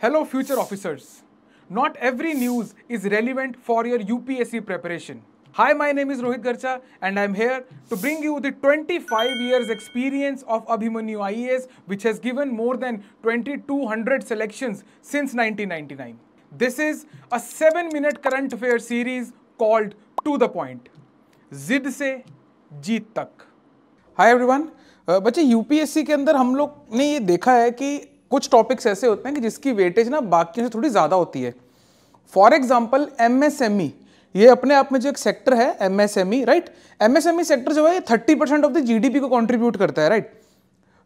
Hello future officers. Not every news is relevant for your UPSC preparation. Hi, my name is Rohit Garcha and I'm here to bring you the 25 years experience of Abhimanyu IAS which has given more than 2200 selections since 1999. This is a 7 minute current affair series called To The Point. जिद से जीत तक hi everyone बच्चे UPSC के अंदर हम लोग ने ये देखा है कि कुछ टॉपिक्स ऐसे होते हैं कि जिसकी वेटेज ना बाकी से थोड़ी ज़्यादा होती है फॉर एग्जाम्पल एम ये अपने आप में जो एक सेक्टर है एम राइट एम सेक्टर जो है ये thirty percent of the G को कॉन्ट्रीब्यूट करता है राइट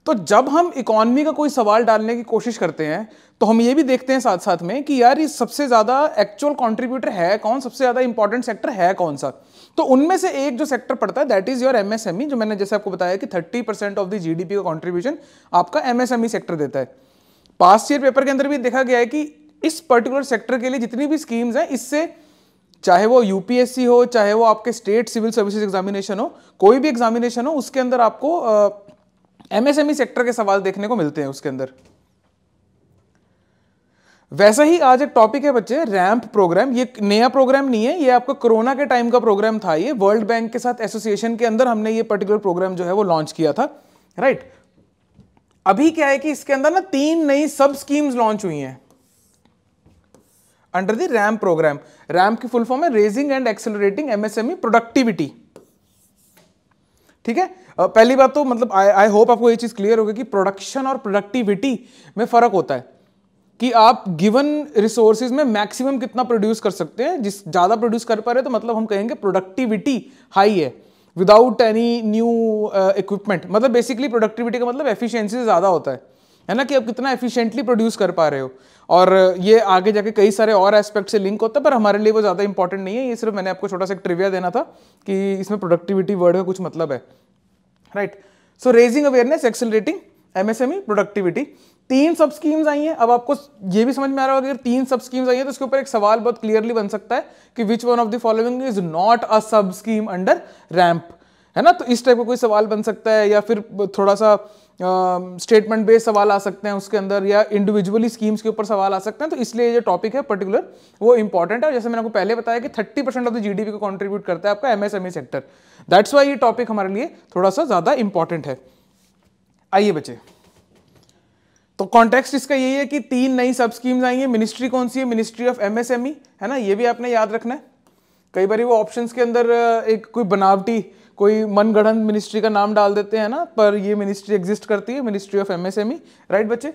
तो जब हम इकोनॉमी का कोई सवाल डालने की कोशिश करते हैं तो हम ये भी देखते हैं साथ साथ में कि यार ये सबसे ज़्यादा एक्चुअल कंट्रीब्यूटर है कौन सबसे ज़्यादा इंपॉर्टेंट सेक्टर है कौन सा तो उनमें से एक जो सेक्टर पड़ता है दैट इज़ योर एमएसएमई जो मैंने जैसे आपको बताया कि 30 परसेंट ऑफ द जीडीपी का कॉन्ट्रीब्यूशन आपका एमएसएमई सेक्टर e देता है पास्ट ईयर पेपर के अंदर भी देखा गया है कि इस पर्टिकुलर सेक्टर के लिए जितनी भी स्कीम्स हैं इससे चाहे वो यूपीएससी हो चाहे वो आपके स्टेट सिविल सर्विसेज एग्जामिनेशन हो कोई भी एग्जामिनेशन हो उसके अंदर आपको एमएसएमई सेक्टर के सवाल देखने को मिलते हैं उसके अंदर वैसा ही आज एक टॉपिक है बच्चे रैंप प्रोग्राम ये नया प्रोग्राम नहीं है ये आपका कोरोना के टाइम का प्रोग्राम था ये वर्ल्ड बैंक के साथ एसोसिएशन के अंदर हमने ये पर्टिकुलर प्रोग्राम जो है वो लॉन्च किया था राइट right? अभी क्या है कि इसके अंदर ना तीन नई सब स्कीम्स लॉन्च हुई हैं under the RAM program RAM की फुल फॉर्म है raising and accelerating MSME productivity ठीक है पहली बात तो मतलब आई होप आपको ये चीज़ क्लियर होगी कि प्रोडक्शन और प्रोडक्टिविटी में फ़र्क होता है कि आप गिवन रिसोर्सेज में मैक्सिमम कितना प्रोड्यूस कर सकते हैं जिस ज़्यादा प्रोड्यूस कर पा रहे तो मतलब हम कहेंगे प्रोडक्टिविटी हाई है विदाउट एनी न्यू इक्विपमेंट मतलब बेसिकली प्रोडक्टिविटी का मतलब एफिशिएंसी से ज़्यादा होता है है ना कि आप कितना एफिशिएंटली प्रोड्यूस कर पा रहे हो और ये आगे जाके कई सारे और एस्पेक्ट से लिंक होता है पर हमारे लिए वो ज़्यादा इंपॉर्टेंट नहीं है ये सिर्फ मैंने आपको छोटा सा एक ट्रिविया देना था कि इसमें प्रोडक्टिविटी वर्ड का कुछ मतलब है right so raising awareness accelerating MSME productivity तीन सब स्कीम्स आई हैं अब आपको ये भी समझ में आ रहा होगा अगर तीन सब स्कीम्स आई हैं तो इसके ऊपर एक सवाल बहुत क्लियरली बन सकता है कि which one of the following is not a sub scheme under ramp है ना तो इस टाइप का कोई सवाल बन सकता है या फिर थोड़ा सा स्टेटमेंट बेस्ड सवाल आ सकते हैं उसके अंदर या इंडिविजुअली स्कीम्स के ऊपर सवाल आ सकते हैं तो इसलिए जो टॉपिक है पर्टिकुलर वो इंपॉर्टेंट है और जैसे मैंने आपको पहले बताया कि 30 परसेंट ऑफ द जीडीपी को कंट्रीब्यूट करता है आपका एमएसएमई सेक्टर दैट्स वाई ये टॉपिक हमारे लिए थोड़ा सा ज़्यादा इंपॉर्टेंट है आइए बच्चे तो कॉन्टेक्स्ट इसका यही है कि तीन नई सब स्कीम्स आई मिनिस्ट्री कौन सी है मिनिस्ट्री ऑफ एमएसएमई है ना ये भी आपने याद रखना है कई बार वो ऑप्शंस के अंदर एक कोई बनावटी कोई मनगढ़ मिनिस्ट्री का नाम डाल देते हैं ना पर ये मिनिस्ट्री एग्जिस्ट करती है मिनिस्ट्री ऑफ एमएसएमई राइट बच्चे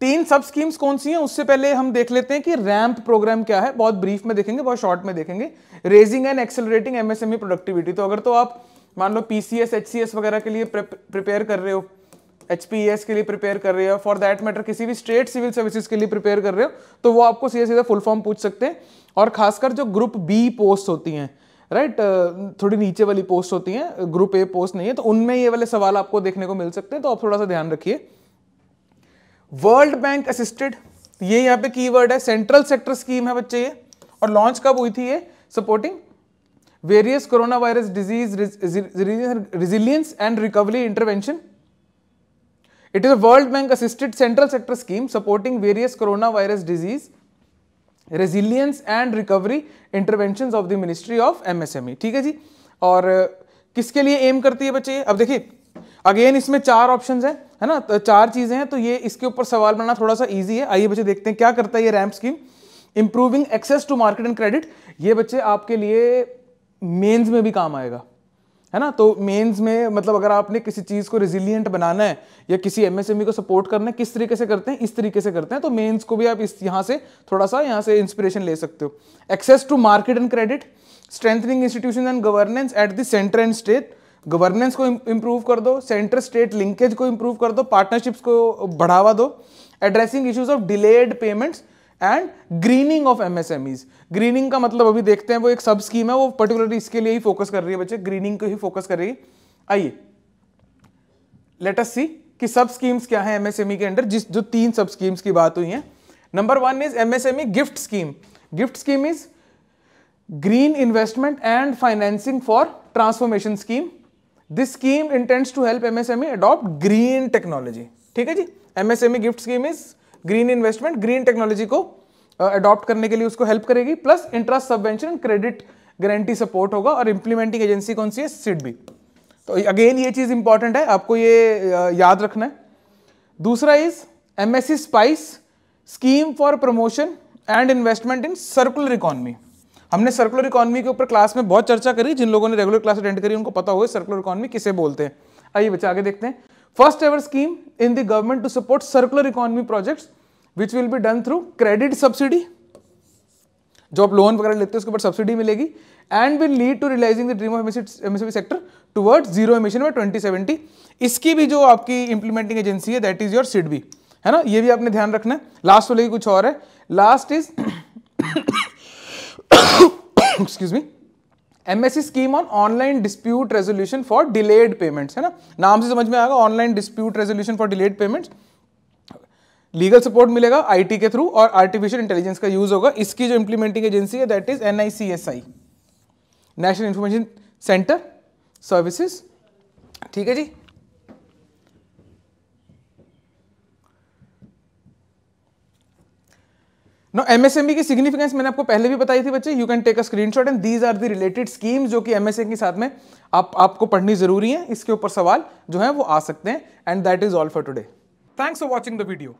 तीन सब स्कीम्स कौन सी हैं उससे पहले हम देख लेते हैं कि रैंप प्रोग्राम क्या है बहुत ब्रीफ में देखेंगे बहुत शॉर्ट में देखेंगे raising and accelerating MSME productivity तो अगर तो आप मान लो पीसीएस एचसीएस वगैरह के लिए प्रिपेयर कर रहे हो एच e के लिए प्रिपेयर कर रहे हो फॉर दैट मैटर किसी भी स्टेट सिविल सर्विसेज के लिए प्रिपेयर कर रहे हो तो वो आपको सीधे सीधा फुल फॉर्म पूछ सकते हैं और खासकर जो ग्रुप बी पोस्ट होती हैं राइट right? थोड़ी नीचे वाली पोस्ट होती हैं ग्रुप ए पोस्ट नहीं है तो उनमें ये वाले सवाल आपको देखने को मिल सकते हैं तो आप थोड़ा सा ध्यान रखिए वर्ल्ड बैंक असिस्टेड ये यहाँ पे कीवर्ड है सेंट्रल सेक्टर स्कीम है बच्चे ये और लॉन्च कब हुई थी ये supporting various corona virus disease resilience and recovery intervention It is a World Bank assisted central sector scheme supporting various coronavirus disease resilience and recovery interventions of the Ministry of MSME. ठीक है जी और किसके लिए M करती है बच्चे अब देखिए अगेन इसमें चार ऑप्शंस हैं है ना तो चार चीज़ें हैं तो ये इसके ऊपर सवाल बनना थोड़ा सा इजी है आइए बच्चे देखते हैं क्या करता है ये RAMP scheme improving access to market and credit ये बच्चे आपके लिए मेंस में भी काम आएगा है ना तो मेंस में मतलब अगर आपने किसी चीज़ को रेजिलियंट बनाना है या किसी एमएसएमई e को सपोर्ट करना है किस तरीके से करते हैं इस तरीके से करते हैं तो मेंस को भी आप इस यहाँ से थोड़ा सा यहां से इंस्पिरेशन ले सकते हो access to market and credit strengthening institution and governance at the centre and state governance को इंप्रूव कर दो सेंटर स्टेट लिंकेज को इम्प्रूव कर दो पार्टनरशिप्स को बढ़ावा दो addressing issues of delayed payments and greening of MSMEs greening का मतलब अभी देखते हैं वो एक सब स्कीम है वो पर्टिकुलरली इसके लिए ही फोकस कर रही है बच्चे ग्रीनिंग को ही फोकस कर रही है आइए लेट अस सी कि सब स्कीम्स क्या है एमएसएमई e के अंडर जिस जो तीन सब स्कीम्स की बात हुई है number one is MSME GIFT scheme GIFT scheme is green investment and financing for transformation scheme this scheme intends to help MSME adopt green technology ठीक है जी MSME GIFT scheme is green investment green technology को adopt uh, करने के लिए उसको help करेगी plus interest subvention credit guarantee support होगा और इंप्लीमेंटिंग एजेंसी कौन सी है सिडबी तो अगेन ये चीज़ इंपॉर्टेंट है आपको ये uh, याद रखना है दूसरा is M SPICE scheme for promotion and investment in circular economy हमने सर्कुलर इकोनॉमी के ऊपर क्लास में बहुत चर्चा करी जिन लोगों ने रेगुलर क्लास अटेंड करी उनको पता होगा सर्कुलर इकोनॉमी किसे बोलते हैं आइए बच्चे आगे देखते हैं First ever scheme in the government to support circular economy projects which will be done through credit subsidy. जो आप लोन वगैरह लेते हो उसके ऊपर सब्सिडी मिलेगी and will lead to realising the dream of MSME sector toward zero emission में 2070 इसकी भी जो आपकी इंप्लीमेंटिंग एजेंसी है दैट इज योर सिड है ना ये भी आपने ध्यान रखना है लास्ट वाले की कुछ और है last is excuse me MSC scheme on online dispute resolution for delayed payments है ना नाम से समझ में आएगा online dispute resolution for delayed payments legal support मिलेगा आईटी के थ्रू और आर्टिफिशियल इंटेलिजेंस का यूज होगा इसकी जो इंप्लीमेंटिंग एजेंसी है that is an national information centre services ठीक है जी नो एमएसएमई की सिग्निफिकेंस मैंने आपको पहले भी बताई थी बच्चे you can take a screenshot and these are the related scheme जो कि एमएसएमई के साथ में आप आपको पढ़नी जरूरी है इसके ऊपर सवाल जो है वो आ सकते हैं and that is all for today thanks for watching the video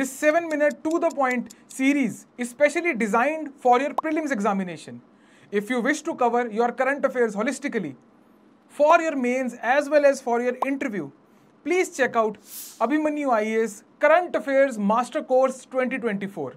this seven minute to the point series specially designed for your prelims examination if you wish to cover your current affairs holistically for your mains as well as for your interview please check out Abhimanyu I current affairs master course twenty twenty four